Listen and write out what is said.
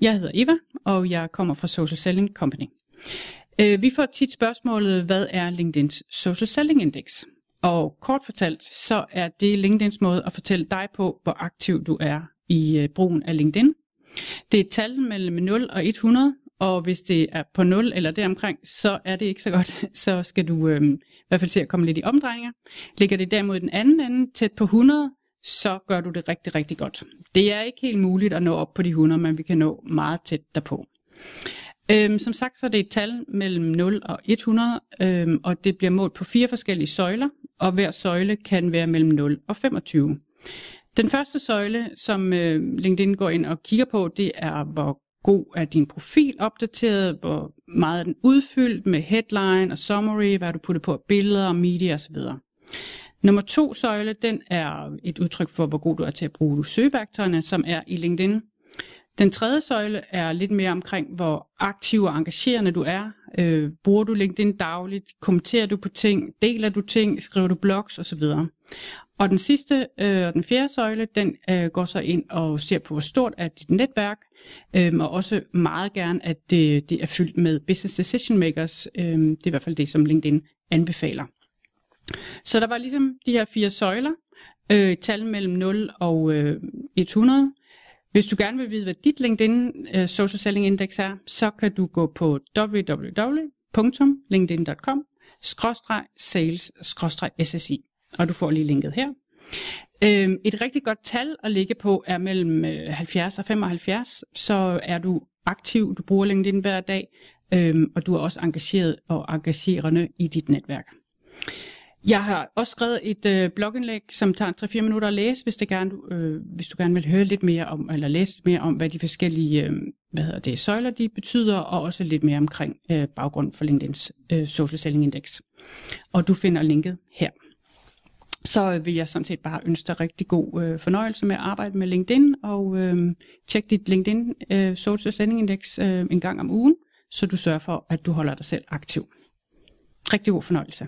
Jeg hedder Eva, og jeg kommer fra Social Selling Company. Øh, vi får tit spørgsmålet, hvad er LinkedIn's Social Selling Index? Og kort fortalt, så er det LinkedIn's måde at fortælle dig på, hvor aktiv du er i øh, brugen af LinkedIn. Det er et tal mellem 0 og 100, og hvis det er på 0 eller deromkring, så er det ikke så godt. Så skal du øh, i hvert fald se at komme lidt i omdrejninger. Ligger det derimod den anden ende tæt på 100, så gør du det rigtig, rigtig godt. Det er ikke helt muligt at nå op på de 100, men vi kan nå meget tæt derpå. Øhm, som sagt, så er det et tal mellem 0 og 100, øhm, og det bliver målt på fire forskellige søjler, og hver søjle kan være mellem 0 og 25. Den første søjle, som øh, LinkedIn går ind og kigger på, det er, hvor god er din profil opdateret, hvor meget er den udfyldt med headline og summary, hvad du puttet på billeder og media osv. Nummer to søjle, den er et udtryk for, hvor god du er til at bruge søgeværktøjerne, som er i LinkedIn. Den tredje søjle er lidt mere omkring, hvor aktiv og engagerende du er. Øh, bruger du LinkedIn dagligt? Kommenterer du på ting? Deler du ting? Skriver du blogs osv.? Og den sidste øh, og den fjerde søjle, den øh, går så ind og ser på, hvor stort er dit netværk, øh, og også meget gerne, at det, det er fyldt med business decision makers. Øh, det er i hvert fald det, som LinkedIn anbefaler. Så der var ligesom de her fire søjler, øh, tal mellem 0 og øh, 100. Hvis du gerne vil vide, hvad dit LinkedIn øh, Social Selling Index er, så kan du gå på www.linkedin.com sales SSI, og du får lige linket her. Øh, et rigtig godt tal at ligge på er mellem 70 øh, og 75, så er du aktiv, du bruger LinkedIn hver dag, øh, og du er også engageret og engagerende i dit netværk. Jeg har også skrevet et øh, blogindlæg, som tager 3-4 minutter at læse, hvis, det gerne, øh, hvis du gerne vil høre lidt mere om, eller læse lidt mere om, hvad de forskellige øh, hvad hedder det, søjler de betyder, og også lidt mere omkring øh, baggrunden for LinkedIn's øh, Social Selling Index. Og du finder linket her. Så vil jeg sådan set bare ønske dig rigtig god øh, fornøjelse med at arbejde med LinkedIn, og øh, tjek dit LinkedIn øh, Social Selling Index øh, en gang om ugen, så du sørger for, at du holder dig selv aktiv. Rigtig god fornøjelse.